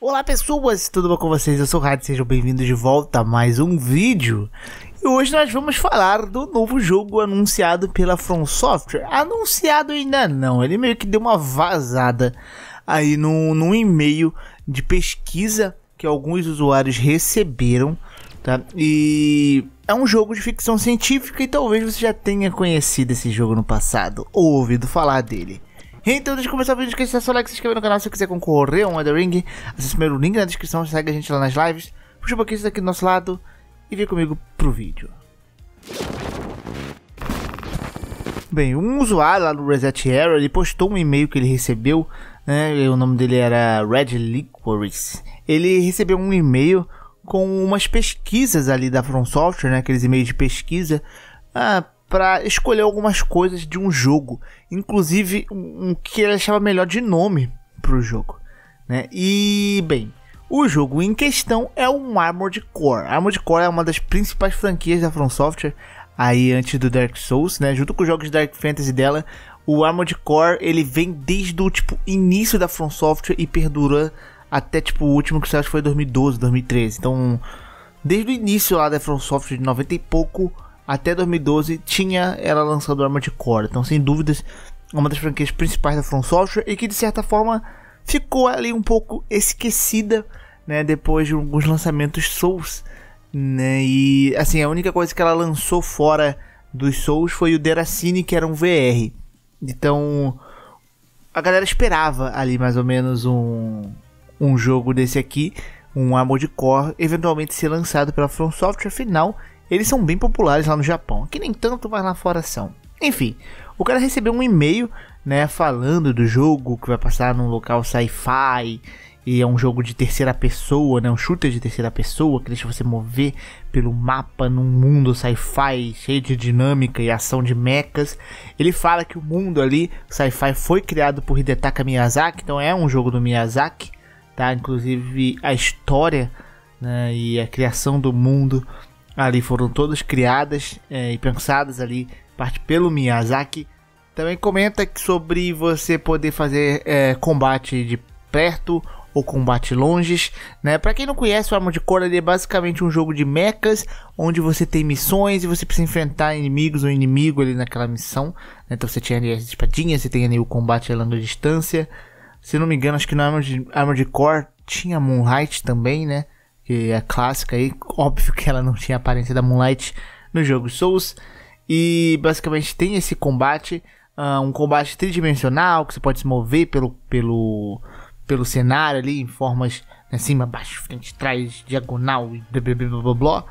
Olá pessoas, tudo bom com vocês? Eu sou o Rádio, sejam bem-vindos de volta a mais um vídeo. E hoje nós vamos falar do novo jogo anunciado pela From Software. Anunciado ainda não, ele meio que deu uma vazada aí num, num e-mail de pesquisa que alguns usuários receberam, tá? E é um jogo de ficção científica e talvez você já tenha conhecido esse jogo no passado ou ouvido falar dele. Então deixa eu começar o vídeo, esquece de seu like, se inscrever no canal se você quiser concorrer a um Elder Ring, acesse primeiro link na descrição, segue a gente lá nas lives, puxa um pouquinho isso daqui do nosso lado e vem comigo pro vídeo. Bem, um usuário lá no Reset Era, ele postou um e-mail que ele recebeu, né, o nome dele era Red Liquorice. Ele recebeu um e-mail com umas pesquisas ali da From Software, né, aqueles e-mails de pesquisa, ah, para escolher algumas coisas de um jogo, inclusive um, que ele achava melhor de nome para o jogo, né? E bem, o jogo em questão é um Armored Core. Armored Core é uma das principais franquias da From Software, aí antes do Dark Souls, né? Junto com os jogos de Dark Fantasy dela, o Armored Core ele vem desde o tipo início da From Software e perdura até tipo o último que saiu foi 2012, 2013. Então, desde o início lá da From Software de 90 e pouco até 2012 tinha ela lançando Armored Core. Então, sem dúvidas, uma das franquias principais da From Software e que de certa forma ficou ali um pouco esquecida, né, depois de alguns lançamentos Souls, né? E assim, a única coisa que ela lançou fora dos Souls foi o Deracine, que era um VR. Então, a galera esperava ali mais ou menos um um jogo desse aqui, um Armored Core, eventualmente ser lançado pela From Software, afinal, eles são bem populares lá no Japão, que nem tanto, mas lá fora são. Enfim, o cara recebeu um e-mail, né, falando do jogo que vai passar num local sci-fi e é um jogo de terceira pessoa, né, um shooter de terceira pessoa que deixa você mover pelo mapa num mundo sci-fi cheio de dinâmica e ação de mechas. Ele fala que o mundo ali sci-fi foi criado por Hidetaka Miyazaki, então é um jogo do Miyazaki, tá? Inclusive a história né, e a criação do mundo ali foram todas criadas é, e pensadas ali, parte pelo Miyazaki. Também comenta sobre você poder fazer é, combate de perto ou combate longe. né? Para quem não conhece, o Armored Core é basicamente um jogo de mechas onde você tem missões e você precisa enfrentar inimigos ou inimigo ali naquela missão. Né? Então você tinha ali as espadinhas, você tem ali o combate a longa distância. Se não me engano, acho que no Armored, de Core tinha Moonlight também, né? que é clássica aí. Óbvio que ela não tinha a aparência da Moonlight no jogo Souls. E basicamente tem esse combate, uh, um combate tridimensional que você pode se mover pelo, pelo, pelo cenário ali em formas né, cima, baixo, frente, trás, diagonal blá blá blá blá. blá.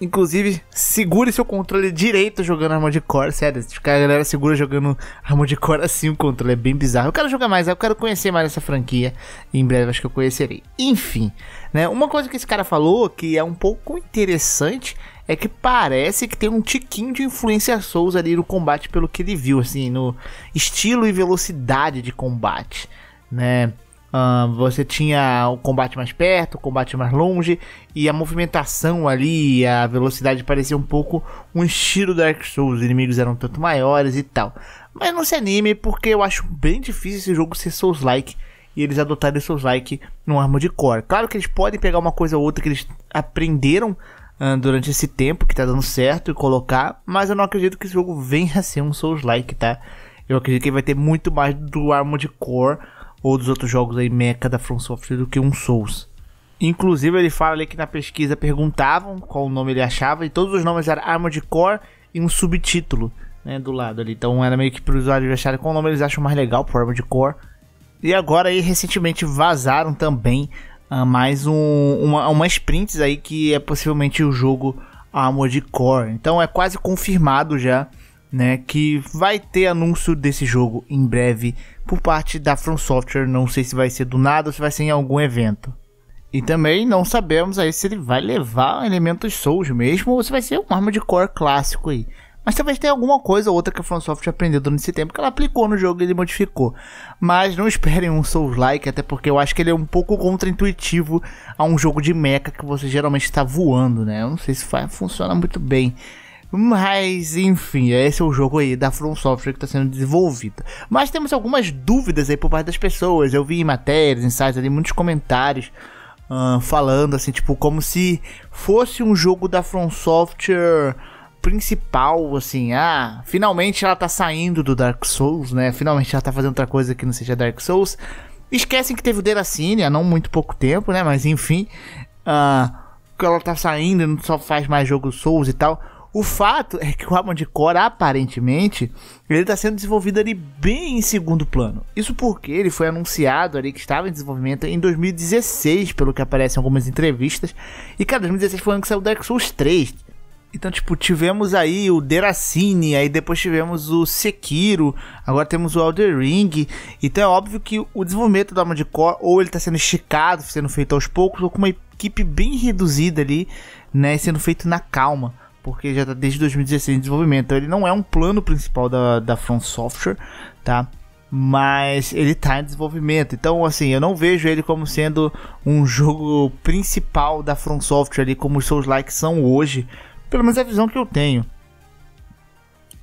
Inclusive, segure seu controle direito jogando Armored Core. Sério, a galera segura jogando Armored Core assim, o controle é bem bizarro. Eu quero jogar mais, eu quero conhecer mais essa franquia. e Em breve acho que eu conhecerei. Enfim, né? Uma coisa que esse cara falou que é um pouco interessante é que parece que tem um tiquinho de influência Souls ali no combate, pelo que ele viu, assim, no estilo e velocidade de combate, né? Uh, você tinha o combate mais perto, o combate mais longe, e a movimentação ali, a velocidade parecia um pouco um estilo Dark Souls, os inimigos eram um tanto maiores e tal. Mas não se anime, porque eu acho bem difícil esse jogo ser Souls-like e eles adotarem Souls-like no Armored Core. Claro que eles podem pegar uma coisa ou outra que eles aprenderam uh, durante esse tempo, que tá dando certo, e colocar, mas eu não acredito que esse jogo venha a ser um Souls-like, tá? Eu acredito que ele vai ter muito mais do Armored Core ou dos outros jogos aí meca da From Software do que um Souls. Inclusive ele fala ali que na pesquisa perguntavam qual o nome ele achava e todos os nomes eram Armored Core e um subtítulo, né, do lado ali. Então era meio que para os usuários acharem qual nome eles acham mais legal pro Armored Core. E agora aí recentemente vazaram também uh, mais um, uma, umas prints aí que é possivelmente o jogo Armored Core. Então é quase confirmado já né, que vai ter anúncio desse jogo em breve por parte da From Software, não sei se vai ser do nada ou se vai ser em algum evento. E também não sabemos aí se ele vai levar elementos Souls mesmo ou se vai ser um arma de core clássico aí. Mas talvez tenha alguma coisa ou outra que a Software aprendeu durante esse tempo que ela aplicou no jogo e ele modificou. Mas não esperem um Souls-like, até porque eu acho que ele é um pouco contraintuitivo a um jogo de mecha que você geralmente está voando, né? Eu não sei se vai, funciona muito bem mas, enfim, esse é o jogo aí da From Software que está sendo desenvolvida. Mas temos algumas dúvidas aí por parte das pessoas. Eu vi em matérias, em sites ali, muitos comentários uh, falando assim, tipo, como se fosse um jogo da From Software principal, assim, ah, finalmente ela tá saindo do Dark Souls, né? Finalmente ela tá fazendo outra coisa que não seja Dark Souls. Esquecem que teve o Deracine há não muito pouco tempo, né? Mas enfim, uh, ela tá saindo, não só faz mais jogo Souls e tal. O fato é que o Armored Core, aparentemente, ele está sendo desenvolvido ali bem em segundo plano. Isso porque ele foi anunciado ali que estava em desenvolvimento em 2016, pelo que aparece em algumas entrevistas. E, cara, 2016 foi o ano que saiu Dark Souls 3. Então, tipo, tivemos aí o Deracine, aí depois tivemos o Sekiro, agora temos o Elder Ring. Então é óbvio que o desenvolvimento do Armored Core, ou ele está sendo esticado, sendo feito aos poucos, ou com uma equipe bem reduzida ali, né, sendo feito na calma porque já está desde 2016 em desenvolvimento. Então ele não é um plano principal da, da From Software, tá? Mas ele está em desenvolvimento. Então, assim, eu não vejo ele como sendo um jogo principal da From Software ali, como os seus likes são hoje. Pelo menos é a visão que eu tenho.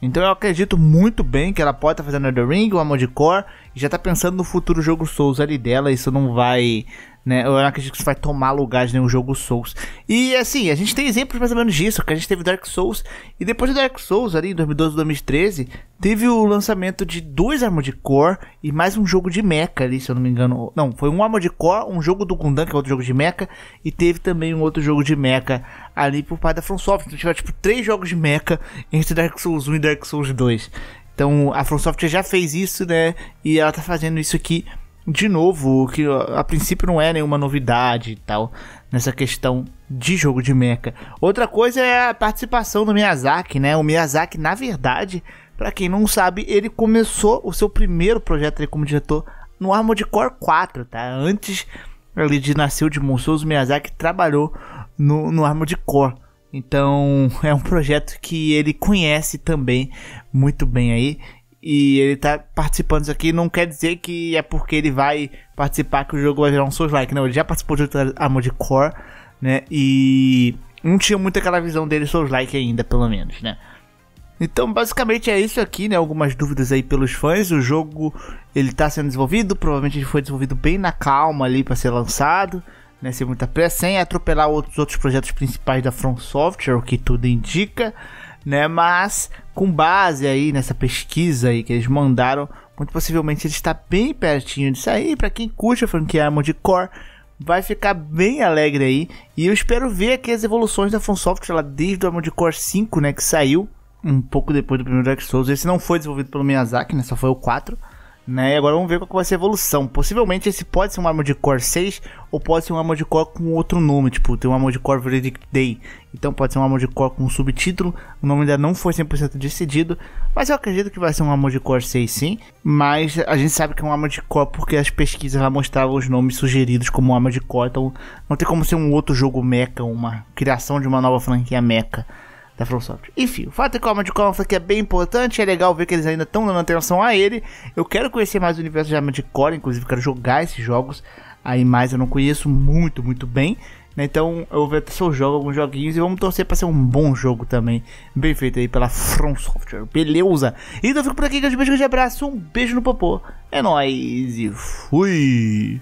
Então eu acredito muito bem que ela pode estar tá fazendo The Ring, o Amor de Core, e já está pensando no futuro jogo Souls ali dela. Isso não vai né? Eu não acredito que isso vai tomar lugar de nenhum jogo Souls. E assim, a gente tem exemplos mais ou menos disso, que a gente teve Dark Souls, e depois do Dark Souls, ali em 2012, 2013, teve o lançamento de dois Armored Core e mais um jogo de mecha ali, se eu não me engano. Não, foi um Armored Core, um jogo do Gundam, que é outro jogo de mecha, e teve também um outro jogo de mecha ali por parte da From Então tiveram tipo três jogos de mecha entre Dark Souls 1 e Dark Souls 2. Então a From já fez isso, né? E ela tá fazendo isso aqui de novo, que a princípio não é nenhuma novidade e tal, nessa questão de jogo de mecha. Outra coisa é a participação do Miyazaki, né? O Miyazaki, na verdade, para quem não sabe, ele começou o seu primeiro projeto como diretor no Armored Core 4, tá? Antes ali de nascer o de Monstros, o Miyazaki trabalhou no, no Armored Core. Então é um projeto que ele conhece também muito bem aí e ele tá participando disso aqui, não quer dizer que é porque ele vai participar que o jogo vai virar um Souls-like, não, ele já participou de outro Armored Core, né, e não tinha muito aquela visão dele Souls-like ainda, pelo menos, né. Então, basicamente é isso aqui, né, algumas dúvidas aí pelos fãs, o jogo, ele tá sendo desenvolvido, provavelmente ele foi desenvolvido bem na calma ali para ser lançado, né, sem muita pressa, sem atropelar outros outros projetos principais da From Software, o que tudo indica, né? Mas com base aí nessa pesquisa aí que eles mandaram, muito possivelmente ele está bem pertinho disso aí. Para quem curte a franquia Armored Core, vai ficar bem alegre aí. E eu espero ver aqui as evoluções da Funsoft lá desde o Armored Core 5, né, que saiu um pouco depois do primeiro Dark Souls. Esse não foi desenvolvido pelo Miyazaki, né? Só foi o 4. Né? E agora vamos ver qual vai ser a evolução. Possivelmente esse pode ser um Armored Core 6 ou pode ser um Armored Core com outro nome, tipo, tem um Armored Core Verdict Day. Então pode ser um Armored Core com um subtítulo, o nome ainda não foi 100% decidido, mas eu acredito que vai ser um Armored Core 6 sim, mas a gente sabe que é um Armored Core porque as pesquisas lá mostravam os nomes sugeridos como Armored Core, então não tem como ser um outro jogo mecha, uma criação de uma nova franquia mecha da From Software. Enfim, o fato é que o Armored Core é bem importante, é legal ver que eles ainda estão dando atenção a ele. Eu quero conhecer mais o universo de Armored Core, inclusive quero jogar esses jogos. Aí mais eu não conheço muito, muito bem. Né? Então eu vou ver se eu jogo alguns joguinhos e vamos torcer para ser um bom jogo também. Bem feito aí pela From Software. Beleza? Então eu fico por aqui. Grande beijo, grande abraço. Um beijo no popô. É nóis e fui!